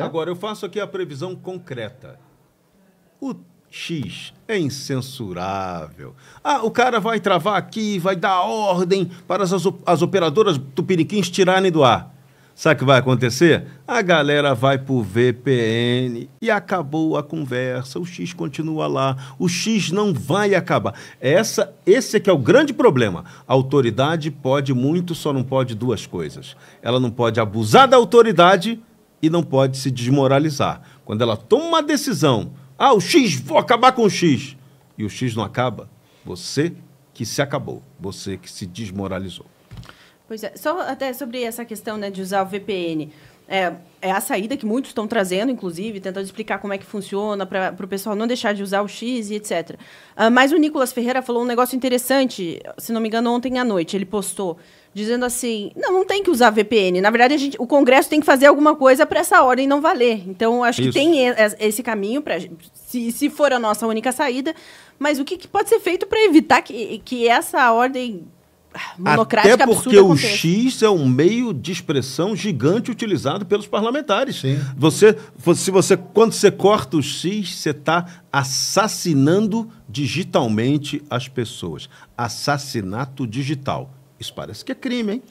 Agora, eu faço aqui a previsão concreta. O X é incensurável. Ah, o cara vai travar aqui, vai dar ordem para as, as operadoras tupiniquins tirarem do ar. Sabe o que vai acontecer? A galera vai pro VPN e acabou a conversa. O X continua lá. O X não vai acabar. Essa, esse é que é o grande problema. A autoridade pode muito, só não pode duas coisas. Ela não pode abusar da autoridade e não pode se desmoralizar. Quando ela toma uma decisão, ah, o X, vou acabar com o X, e o X não acaba, você que se acabou, você que se desmoralizou. Pois é, só até sobre essa questão né, de usar o VPN. É, é a saída que muitos estão trazendo, inclusive, tentando explicar como é que funciona para o pessoal não deixar de usar o X e etc. Uh, ah, mas o Nicolas Ferreira falou um negócio interessante, se não me engano, ontem à noite. Ele postou dizendo assim: não, não tem que usar VPN. Na verdade, gente, o Congresso tem que fazer alguma coisa para essa ordem não valer. Então, acho Isso. que tem esse caminho para se, se for a nossa única saída. Mas o que, que pode ser feito para evitar que, que essa ordem monocrática Até porque o X é um meio de expressão gigante utilizado pelos parlamentares. Sim. Você, se você, quando você corta o X, você está assassinando digitalmente as pessoas. Assassinato digital. Isso parece que é crime, hein?